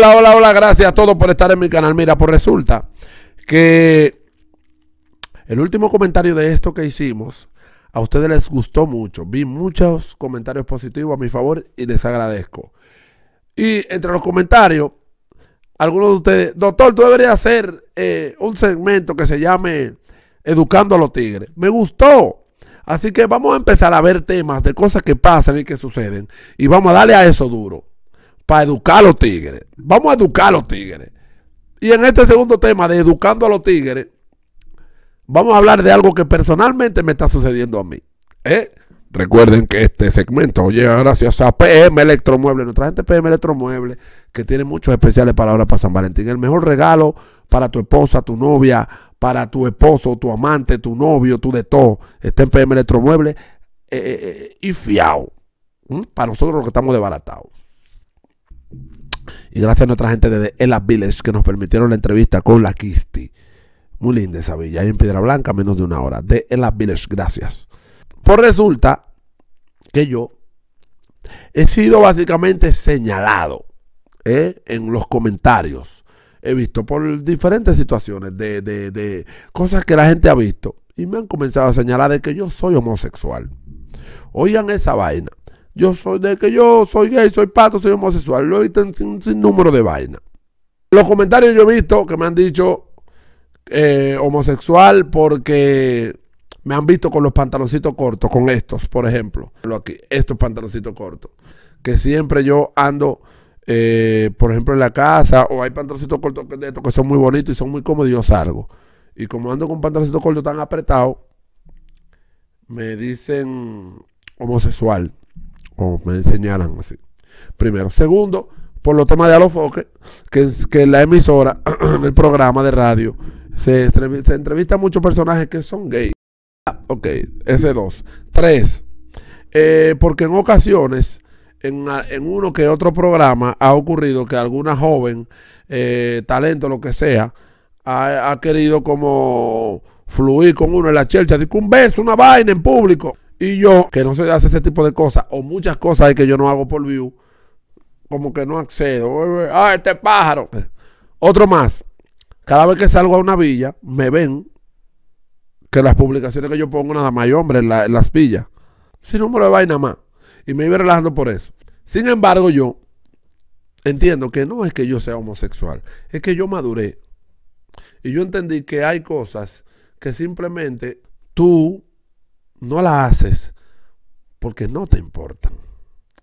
hola, hola, hola. Gracias a todos por estar en mi canal. Mira, pues resulta que el último comentario de esto que hicimos, a ustedes les gustó mucho. Vi muchos comentarios positivos a mi favor y les agradezco. Y entre los comentarios, algunos de ustedes, doctor, tú deberías hacer eh, un segmento que se llame Educando a los Tigres. Me gustó. Así que vamos a empezar a ver temas de cosas que pasan y que suceden. Y vamos a darle a eso duro para educar a los tigres. Vamos a educar a los tigres. Y en este segundo tema de educando a los tigres, vamos a hablar de algo que personalmente me está sucediendo a mí. ¿eh? Recuerden que este segmento llega gracias a PM Electromueble, nuestra gente PM Electromueble, que tiene muchos especiales para ahora para San Valentín. El mejor regalo para tu esposa, tu novia, para tu esposo, tu amante, tu novio, tu de todo. Está en PM Electromueble eh, eh, eh, y fiao. Para nosotros los que estamos desbaratados. Y gracias a nuestra gente de Ella Village que nos permitieron la entrevista con la Kisti. Muy linda esa villa, ahí en Piedra Blanca, menos de una hora. De Ella Village, gracias. Pues resulta que yo he sido básicamente señalado ¿eh? en los comentarios. He visto por diferentes situaciones de, de cosas que la gente ha visto y me han comenzado a señalar de que yo soy homosexual. Oigan esa vaina. Yo soy de que yo soy gay, soy pato, soy homosexual. Lo he visto sin, número de vaina Los comentarios yo he visto que me han dicho eh, homosexual porque me han visto con los pantaloncitos cortos, con estos, por ejemplo. Aquí, estos pantaloncitos cortos. Que siempre yo ando, eh, por ejemplo, en la casa, o hay pantaloncitos cortos de estos que son muy bonitos y son muy cómodos y yo salgo. Y como ando con pantaloncitos cortos tan apretados, me dicen homosexual o me enseñaran así. Primero. Segundo, por los temas de Alofoque, que, que la emisora, en el programa de radio, se, se entrevista a muchos personajes que son gays. Ah, ok, ese dos. Tres, eh, porque en ocasiones, en, en, uno que otro programa, ha ocurrido que alguna joven, eh, talento, lo que sea, ha, querido como fluir con uno en la chelcha, que un beso, una vaina en público. Y yo, que no se hace ese tipo de cosas, o muchas cosas que yo no hago por view, como que no accedo. ¡Ah, este pájaro! Otro más. Cada vez que salgo a una villa, me ven que las publicaciones que yo pongo nada más hay hombres en, las villas. Sin número de vaina más. Y me iba relajando por eso. Sin embargo, yo entiendo que no es que yo sea homosexual, es que yo maduré. Y yo entendí que hay cosas que simplemente tú no la haces porque no te importan.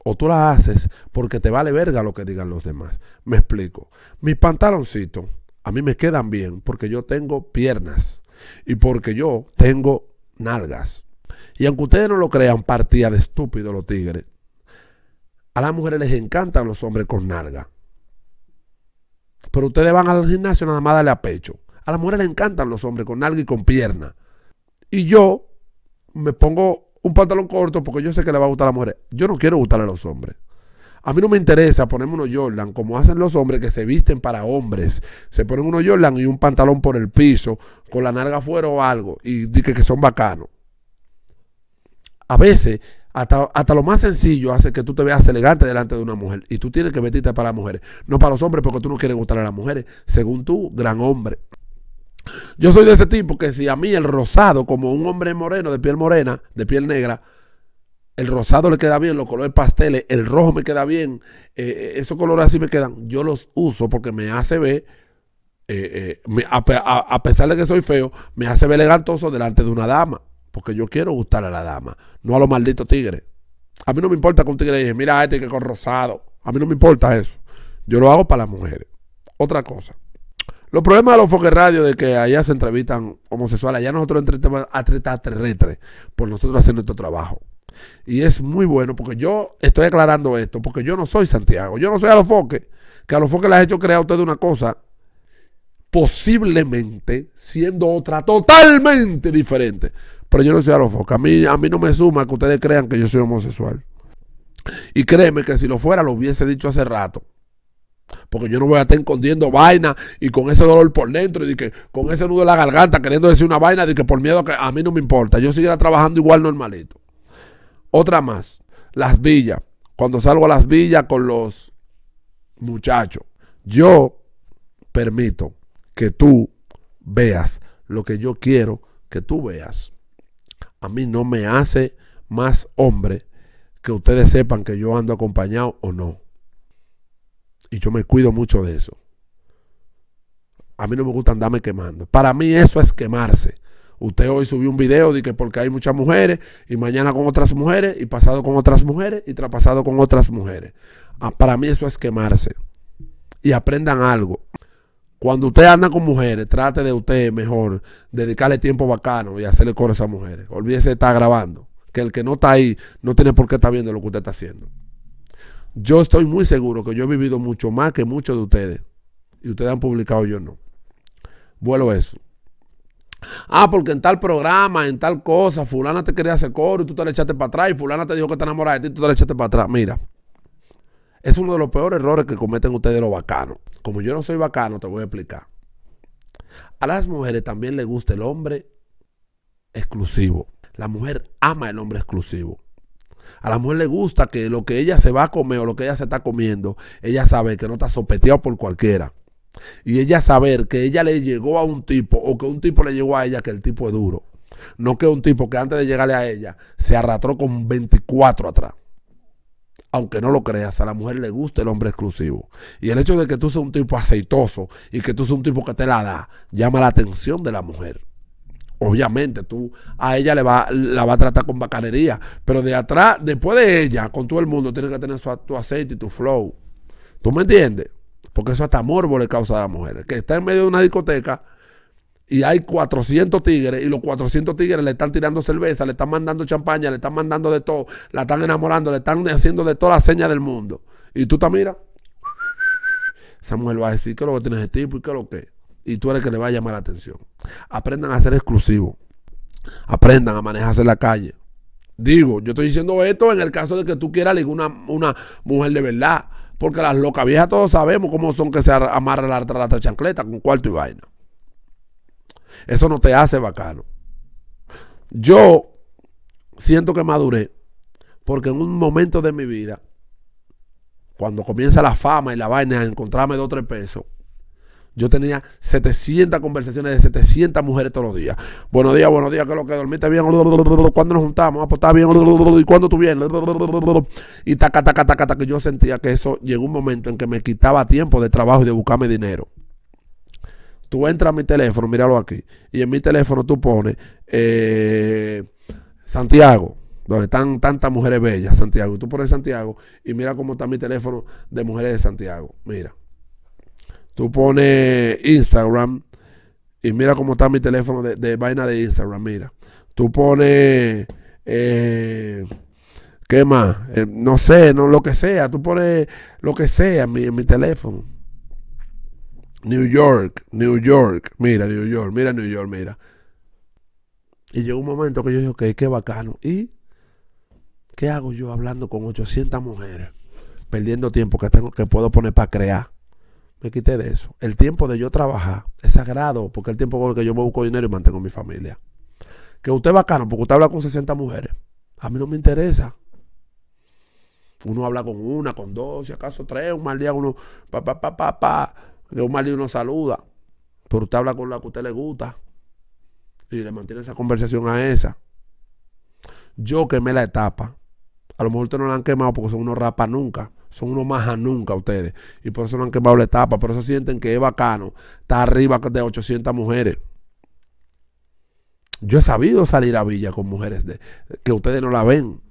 O tú la haces porque te vale verga lo que digan los demás. Me explico. Mis pantaloncitos a mí me quedan bien porque yo tengo piernas y porque yo tengo nalgas. Y aunque ustedes no lo crean, partía de estúpido los tigres. A las mujeres les encantan los hombres con nalga. Pero ustedes van al gimnasio nada más darle a pecho. A las mujeres les encantan los hombres con nalga y con pierna. Y yo me pongo un pantalón corto porque yo sé que le va a gustar a la mujer. Yo no quiero gustarle a los hombres. A mí no me interesa ponerme unos Jordan como hacen los hombres que se visten para hombres. Se ponen unos Jordan y un pantalón por el piso, con la nalga afuera o algo, y dicen que son bacanos. A veces, hasta, lo más sencillo hace que tú te veas elegante delante de una mujer. Y tú tienes que vestirte para las mujeres, no para los hombres, porque tú no quieres gustarle a las mujeres. Según tú, gran hombre. Yo soy de ese tipo que si a mí el rosado, como un hombre moreno, de piel morena, de piel negra, el rosado le queda bien, los colores pasteles, el rojo me queda bien, eh, eh, esos colores así me quedan. Yo los uso porque me hace ver, eh, a, pesar de que soy feo, me hace ver elegantoso delante de una dama. Porque yo quiero gustar a la dama, no a los malditos tigres. A mí no me importa que un tigre diga, mira, este que con rosado. A mí no me importa eso. Yo lo hago para las mujeres. Otra cosa. Los problemas de los foques radio de que allá se entrevistan homosexuales, allá nosotros entrevistamos a terretres por nosotros hacer nuestro trabajo. Y es muy bueno porque yo estoy aclarando esto, porque yo no soy Santiago, yo no soy a los foques, que a los foques les ha hecho creer a ustedes una cosa, posiblemente siendo otra totalmente diferente. Pero yo no soy a los foques, a mí, a mí no me suma que ustedes crean que yo soy homosexual. Y créeme que si lo fuera, lo hubiese dicho hace rato. Porque yo no voy a estar escondiendo vaina y con ese dolor por dentro y que con ese nudo en la garganta queriendo decir una vaina de que por miedo que a mí no me importa. Yo seguiré trabajando igual normalito. Otra más, las villas. Cuando salgo a las villas con los muchachos, yo permito que tú veas lo que yo quiero que tú veas. A mí no me hace más hombre que ustedes sepan que yo ando acompañado o no. Y yo me cuido mucho de eso. A mí no me gusta andarme quemando. Para mí eso es quemarse. Usted hoy subió un video de que porque hay muchas mujeres y mañana con otras mujeres y pasado con otras mujeres y traspasado con otras mujeres. Ah, para mí eso es quemarse. Y aprendan algo. Cuando usted anda con mujeres, trate de usted mejor dedicarle tiempo bacano y hacerle cosas a mujeres. Olvídese de estar grabando. Que el que no está ahí no tiene por qué estar viendo lo que usted está haciendo. Yo estoy muy seguro que yo he vivido mucho más que muchos de ustedes. Y ustedes han publicado, yo no. Vuelo eso. Ah, porque en tal programa, en tal cosa, fulana te quería hacer coro y tú te le echaste para atrás y fulana te dijo que te enamorada de ti y tú te la echaste para atrás. Mira, es uno de los peores errores que cometen ustedes los bacanos. Como yo no soy bacano, te voy a explicar. A las mujeres también les gusta el hombre exclusivo. La mujer ama el hombre exclusivo. A la mujer le gusta que lo que ella se va a comer o lo que ella se está comiendo, ella sabe que no está sopeteado por cualquiera. Y ella saber que ella le llegó a un tipo o que un tipo le llegó a ella que el tipo es duro. No que un tipo que antes de llegarle a ella se arrastró con 24 atrás. Aunque no lo creas, a la mujer le gusta el hombre exclusivo. Y el hecho de que tú seas un tipo aceitoso y que tú seas un tipo que te la da, llama la atención de la mujer. Obviamente, tú a ella le va, la va a tratar con bacanería. Pero de atrás, después de ella, con todo el mundo, tienes que tener su, tu aceite y tu flow. ¿Tú me entiendes? Porque eso hasta morbo le causa a las mujeres. Que está en medio de una discoteca y hay 400 tigres y los 400 tigres le están tirando cerveza, le están mandando champaña, le están mandando de todo, la están enamorando, le están haciendo de todas las señas del mundo. Y tú te miras. Esa mujer va a decir, ¿qué es lo que tienes ese tipo y qué es lo que? y tú eres el que le va a llamar la atención. Aprendan a ser exclusivos. Aprendan a manejarse en la calle. Digo, yo estoy diciendo esto en el caso de que tú quieras una, una mujer de verdad. Porque las locas viejas todos sabemos cómo son que se amarra la, la, chancleta con cuarto y vaina. Eso no te hace bacano. Yo siento que maduré porque en un momento de mi vida, cuando comienza la fama y la vaina a encontrarme dos o tres pesos, yo tenía 700 conversaciones de 700 mujeres todos los días. Buenos días, buenos días, que lo que dormiste bien, cuando nos juntamos, ah, pues, está bien, y cuando tú vienes, y taca, taca, taca, taca, que yo sentía que eso llegó un momento en que me quitaba tiempo de trabajo y de buscarme dinero. Tú entras a mi teléfono, míralo aquí, y en mi teléfono tú pones eh, Santiago, donde están tantas mujeres bellas, Santiago. Y tú pones Santiago y mira cómo está mi teléfono de mujeres de Santiago. Mira. Tú pones Instagram y mira cómo está mi teléfono de, vaina de Instagram, mira. Tú pones... Eh, ¿Qué más? Eh, no sé, no lo que sea. Tú pones lo que sea en mi, teléfono. New York, New York, mira New York, mira New York, mira. Y llegó un momento que yo dije, ok, qué bacano. ¿Y qué hago yo hablando con 800 mujeres? Perdiendo tiempo que, tengo, que puedo poner para crear me quité de eso. El tiempo de yo trabajar es sagrado, porque el tiempo con el que yo me busco dinero y mantengo mi familia. Que usted es bacano, porque usted habla con 60 mujeres. A mí no me interesa. Uno habla con una, con dos, si acaso tres, un mal día uno, pa, pa, pa, pa, pa, de un mal día uno saluda. Pero usted habla con la que a usted le gusta. Y le mantiene esa conversación a esa. Yo quemé la etapa. A lo mejor usted no la han quemado porque son unos rapa nunca. Son unos más a nunca ustedes. Y por eso no han quemado la etapa. Por eso sienten que es bacano. Está arriba de 800 mujeres. Yo he sabido salir a Villa con mujeres de, que ustedes no la ven.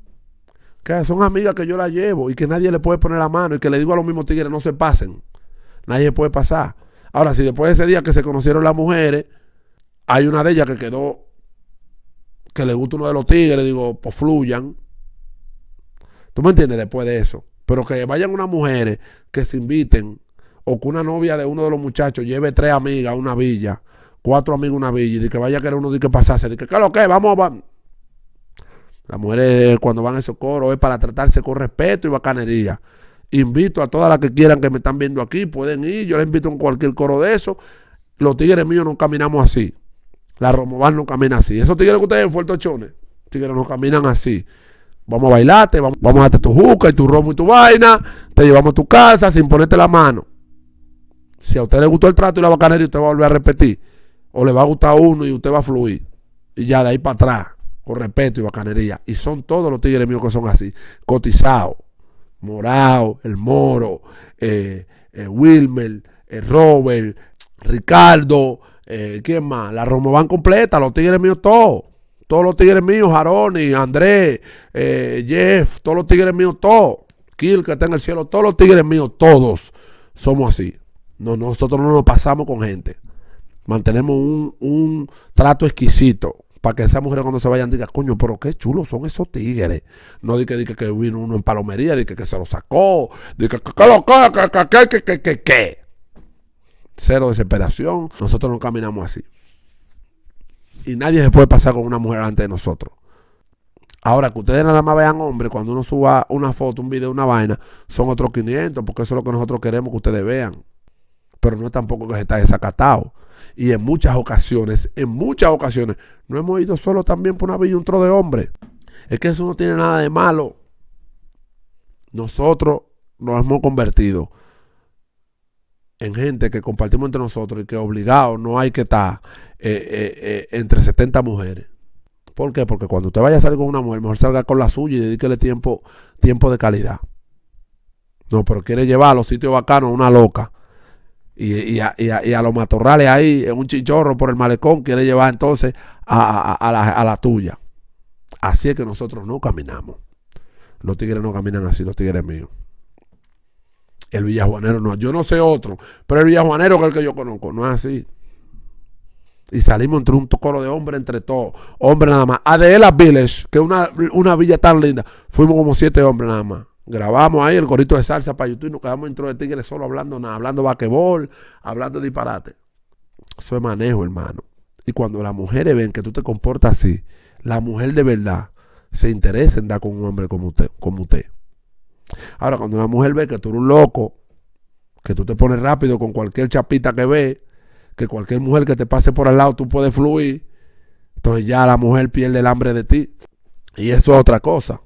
Que son amigas que yo la llevo y que nadie le puede poner la mano y que le digo a los mismos tigres no se pasen. Nadie puede pasar. Ahora, si después de ese día que se conocieron las mujeres, hay una de ellas que quedó que le gusta uno de los tigres, digo, pues fluyan. ¿Tú me entiendes? Después de eso. Pero que vayan unas mujeres que se inviten o que una novia de uno de los muchachos lleve tres amigas a una villa, cuatro amigas a una villa y que vaya a querer uno de que pasase, de que, ¿qué lo que? Vamos, a... Las mujeres cuando van a esos coros es para tratarse con respeto y bacanería. Invito a todas las que quieran que me están viendo aquí, pueden ir, yo les invito en cualquier coro de eso. Los tigres míos no caminamos así. La romobal no camina así. Esos tigres que ustedes en Fuertochones, tigres no caminan así. Vamos a bailarte, vamos, a tu juca y tu romo y tu vaina. Te llevamos a tu casa sin ponerte la mano. Si a usted le gustó el trato y la bacanería, usted va a volver a repetir. O le va a gustar uno y usted va a fluir. Y ya de ahí para atrás, con respeto y bacanería. Y son todos los tigres míos que son así. Cotizado, Morao, el Moro, eh, eh, Wilmer, eh, Robert, Ricardo, ¿quién más? La van completa, los tigres míos todos. Todos los tigres míos, Jaroni, Andrés, eh, Jeff, todos los tigres míos, todos. Kill que está en el cielo, todos los tigres míos, todos somos así. No, nosotros no nos pasamos con gente. Mantenemos un, trato exquisito. Para que esas mujeres cuando se vayan digan, coño, pero qué chulos son esos tigres. No dije que, que, vino uno en palomería, dije que, se lo sacó, dije que, que lo que, que, que, que, que, que. Cero desesperación. Nosotros no caminamos así y nadie se puede pasar con una mujer delante de nosotros. Ahora, que ustedes nada más vean hombres, cuando uno suba una foto, un video, una vaina, son otros 500, porque eso es lo que nosotros queremos que ustedes vean. Pero no es tampoco que se está desacatado. Y en muchas ocasiones, en muchas ocasiones, no hemos ido solo también por una villa un tro de hombre. Es que eso no tiene nada de malo. Nosotros nos hemos convertido en gente que compartimos entre nosotros y que obligado no hay que estar eh, eh, eh, entre 70 mujeres. ¿Por qué? Porque cuando usted vaya a salir con una mujer, mejor salga con la suya y dedíquele tiempo, tiempo de calidad. No, pero quiere llevar a los sitios bacanos a una loca. Y, a, los matorrales ahí, en un chichorro por el malecón, quiere llevar entonces a la tuya. Así es que nosotros no caminamos. Los tigres no caminan así, los tigres míos. El villajuanero no, yo no sé otro, pero el villajuanero que es el que yo conozco, no es así. Y salimos entre un coro de hombres, entre todos, hombres nada más. Adela Village, que es una, villa tan linda, fuimos como siete hombres nada más. Grabamos ahí el gorrito de salsa para YouTube y nos quedamos dentro de Tigres solo hablando nada, hablando vaquebol, hablando disparate. Eso es manejo, hermano. Y cuando las mujeres ven que tú te comportas así, la mujer de verdad se interesa en dar con un hombre como usted. Como usted. Ahora, cuando una mujer ve que tú eres un loco, que tú te pones rápido con cualquier chapita que ve, que cualquier mujer que te pase por al lado tú puedes fluir, entonces ya la mujer pierde el hambre de ti. Y eso es otra cosa.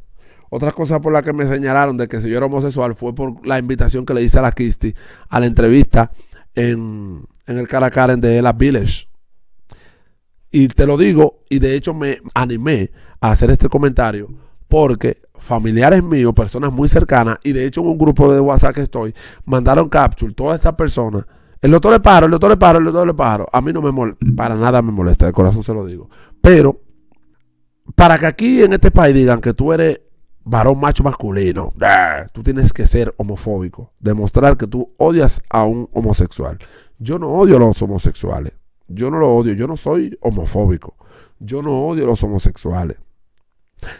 Otra cosa por la que me señalaron de que si yo era homosexual fue por la invitación que le hice a la Kisti a la entrevista en, el cara de Las Village. Y te lo digo, y de hecho me animé a hacer este comentario porque familiares míos, personas muy cercanas, y de hecho en un grupo de WhatsApp que estoy, mandaron capture todas estas personas. El doctor le paro, el doctor le paro, el doctor le paro. A mí no me molesta, para nada me molesta, de corazón se lo digo. Pero, para que aquí en este país digan que tú eres varón macho masculino, ¡ah! tú tienes que ser homofóbico, demostrar que tú odias a un homosexual. Yo no odio a los homosexuales, yo no lo odio, yo no soy homofóbico, yo no odio a los homosexuales.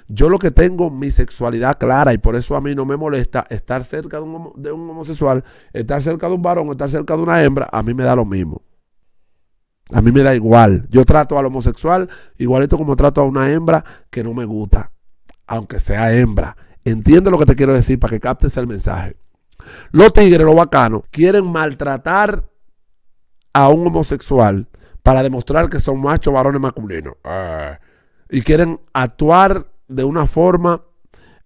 Yo lo que tengo, mi sexualidad clara, y por eso a mí no me molesta estar cerca de un, homosexual, estar cerca de un varón, estar cerca de una hembra, a mí me da lo mismo. A mí me da igual. Yo trato al homosexual igualito como trato a una hembra que no me gusta, aunque sea hembra. Entiende lo que te quiero decir para que captes el mensaje. Los tigres, los bacanos, quieren maltratar a un homosexual para demostrar que son machos varones masculinos. Ah. Y quieren actuar de una forma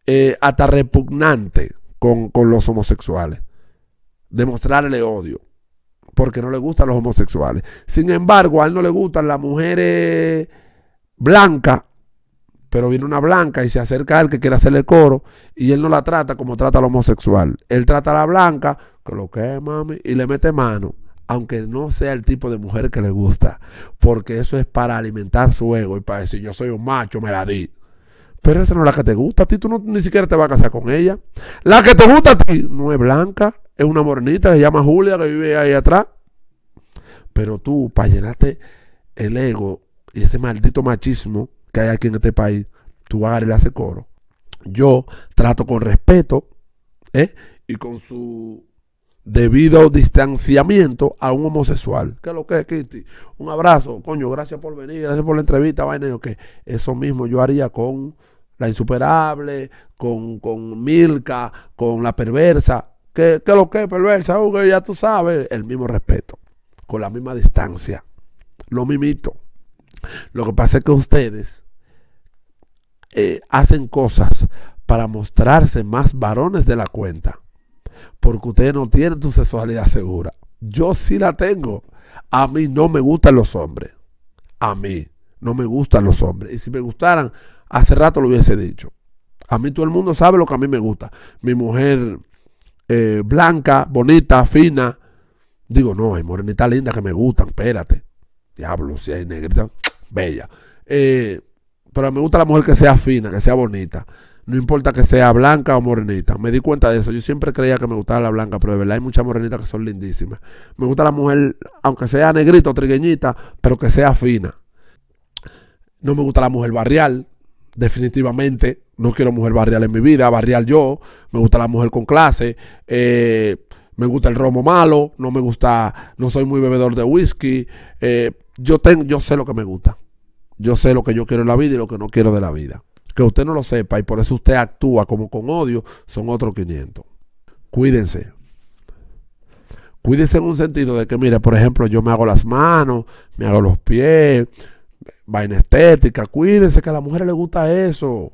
eh, hasta repugnante con, los homosexuales. Demostrarle odio. Porque no le gustan los homosexuales. Sin embargo, a él no le gustan las mujeres blancas pero viene una blanca y se acerca a él que quiere hacerle coro y él no la trata como trata al homosexual. Él trata a la blanca, con lo que es, mami, y le mete mano, aunque no sea el tipo de mujer que le gusta, porque eso es para alimentar su ego y para decir yo soy un macho, me la di. Pero esa no es la que te gusta a ti, tú ni siquiera te vas a casar con ella. La que te gusta a ti no es blanca, es una morenita que se llama Julia, que vive ahí atrás. Pero tú, para llenarte el ego y ese maldito machismo que hay aquí en este país, tú vas a darle ese coro. Yo trato con respeto ¿eh? y con su debido distanciamiento a un homosexual. ¿Qué es lo que es, Kitty? Un abrazo, coño, gracias por venir, gracias por la entrevista, vaina, que eso mismo yo haría con la insuperable, con, con Milka, con la perversa. ¿Qué, es lo que es perversa? Hugo? ya tú sabes, el mismo respeto, con la misma distancia, lo mimito. Lo que pasa es que ustedes eh, hacen cosas para mostrarse más varones de la cuenta, porque ustedes no tienen tu sexualidad segura. Yo sí la tengo. A mí no me gustan los hombres. A mí no me gustan los hombres. Y si me gustaran, hace rato lo hubiese dicho. A mí todo el mundo sabe lo que a mí me gusta. Mi mujer eh, blanca, bonita, fina. Digo, no, hay morenitas lindas que me gustan, espérate. Diablo, si hay negrita, bella. Eh, pero me gusta la mujer que sea fina, que sea bonita. No importa que sea blanca o morenita. Me di cuenta de eso. Yo siempre creía que me gustaba la blanca, pero de verdad hay muchas morenitas que son lindísimas. Me gusta la mujer, aunque sea negrita o trigueñita, pero que sea fina. No me gusta la mujer barrial definitivamente no quiero mujer barrial en mi vida, barrial yo, me gusta la mujer con clase, eh, me gusta el romo malo, no me gusta, no soy muy bebedor de whisky, eh, yo, tengo, yo sé lo que me gusta, yo sé lo que yo quiero en la vida y lo que no quiero de la vida. Que usted no lo sepa y por eso usted actúa como con odio, son otros 500. Cuídense. Cuídense en un sentido de que, mire, por ejemplo, yo me hago las manos, me hago los pies, vaina estética. Cuídense que a la mujer le gusta eso.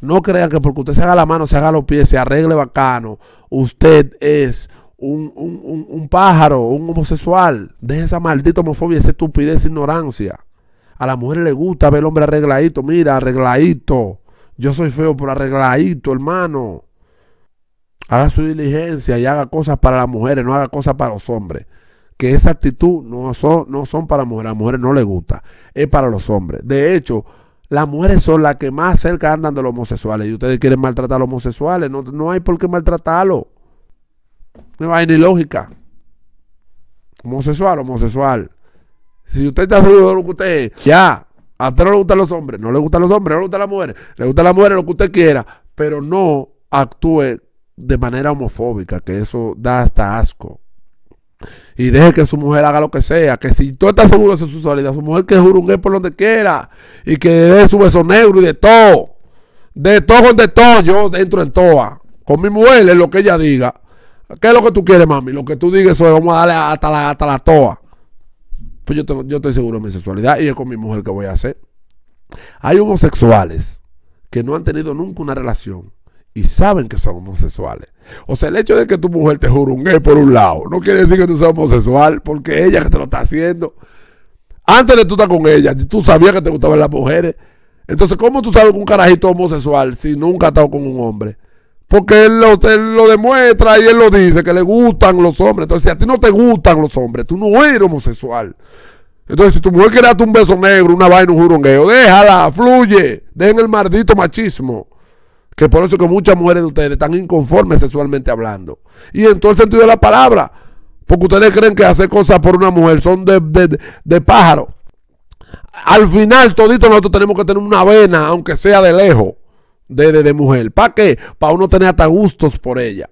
No crea que porque usted se haga la mano, se haga los pies, se arregle bacano, usted es un, un, pájaro, un homosexual. Deje esa maldita homofobia, esa estupidez, ignorancia. A la mujer le gusta ver el hombre arregladito. Mira, arregladito. Yo soy feo, pero arregladito, hermano. Haga su diligencia y haga cosas para las mujeres, no haga cosas para los hombres que esa actitud no son, no son para mujeres, a mujeres no les gusta, es para los hombres. De hecho, las mujeres son las que más cerca andan de los homosexuales y ustedes quieren maltratar a los homosexuales, no, hay por qué maltratarlo. No hay ni lógica. Homosexual, homosexual. Si usted está lo que usted es, ya. A usted no le gustan los hombres, no le gustan los hombres, no le gustan las mujeres, le gustan las mujeres lo que usted quiera, pero no actúe de manera homofóbica, que eso da hasta asco. Y deje que su mujer haga lo que sea. Que si tú estás seguro de su sexualidad, su mujer que jurungue por donde quiera. Y que dé su beso negro y de todo. De todo con de todo. Yo dentro en toa. Con mi mujer es lo que ella diga. ¿Qué es lo que tú quieres, mami? Lo que tú digas, eso vamos a darle hasta la, hasta la toa. Pues yo, yo estoy seguro de mi sexualidad y es con mi mujer que voy a hacer. Hay homosexuales que no han tenido nunca una relación y saben que son homosexuales. O sea, el hecho de que tu mujer te jurungue por un lado, no quiere decir que tú seas homosexual, porque ella que te lo está haciendo. Antes de tú estar con ella, tú sabías que te gustaban las mujeres. Entonces, ¿cómo tú sabes que un carajito homosexual si nunca has estado con un hombre? Porque él lo, lo demuestra y él lo dice, que le gustan los hombres. Entonces, si a ti no te gustan los hombres, tú no eres homosexual. Entonces, si tu mujer quiere darte un beso negro, una vaina, un jurungueo, déjala, fluye, dejen el maldito machismo. Que por eso que muchas mujeres de ustedes están inconformes sexualmente hablando. Y en todo el sentido de la palabra. Porque ustedes creen que hacer cosas por una mujer son de, de, de pájaro. Al final, todito nosotros tenemos que tener una vena, aunque sea de lejos, de, de, de mujer. ¿Para qué? Para uno tener hasta gustos por ella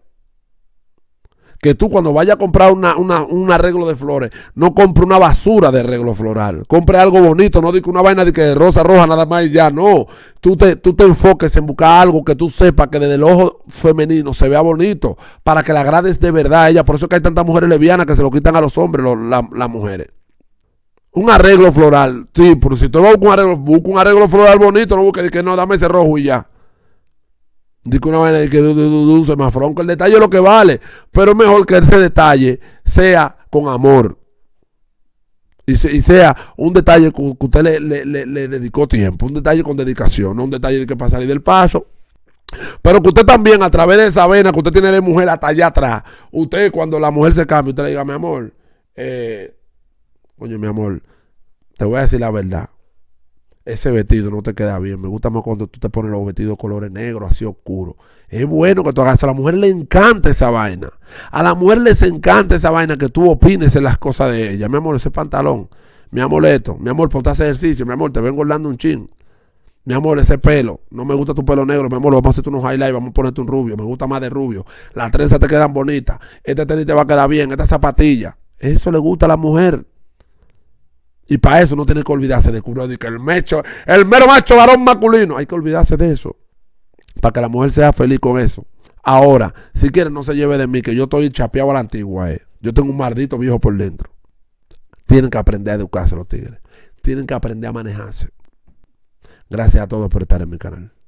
que tú cuando vayas a comprar un arreglo de flores, no compre una basura de arreglo floral. Compre algo bonito, no digo una vaina de que rosa roja nada más y ya, no. Tú te, tú te enfoques en buscar algo que tú sepas que desde el ojo femenino se vea bonito, para que la agrades de verdad a ella. Por eso es que hay tantas mujeres levianas que se lo quitan a los hombres, las mujeres. Un arreglo floral, sí, pero si tú buscas un arreglo, un arreglo floral bonito, no busques que no, dame ese rojo y ya que una vaina de que más El detalle es lo que vale. Pero mejor que ese detalle sea con amor. Y, sea un detalle que usted le, dedicó tiempo. Un detalle con dedicación. No un detalle de que para salir del paso. Pero que usted también, a través de esa vena que usted tiene de mujer hasta allá atrás, usted cuando la mujer se cambia, usted le diga, mi amor, eh, coño, mi amor, te voy a decir la verdad ese vestido no te queda bien. Me gusta más cuando tú te pones los vestidos colores negros, así oscuros. Es bueno que tú hagas. A la mujer le encanta esa vaina. A la mujer les encanta esa vaina que tú opines en las cosas de ella. Mi amor, ese pantalón. Mi amor, esto. Mi amor, ponte a hacer ejercicio. Mi amor, te vengo hablando un chin. Mi amor, ese pelo. No me gusta tu pelo negro. Mi amor, vamos a hacerte unos highlights. Vamos a ponerte un rubio. Me gusta más de rubio. Las trenzas te quedan bonitas. Este tenis te va a quedar bien. Esta zapatilla. Eso le gusta a la mujer. Y para eso no tiene que olvidarse de que que el mecho, el mero macho varón masculino. Hay que olvidarse de eso. Para que la mujer sea feliz con eso. Ahora, si quieren no se lleve de mí, que yo estoy chapeado a la antigua. Eh. Yo tengo un maldito viejo por dentro. Tienen que aprender a educarse los tigres. Tienen que aprender a manejarse. Gracias a todos por estar en mi canal.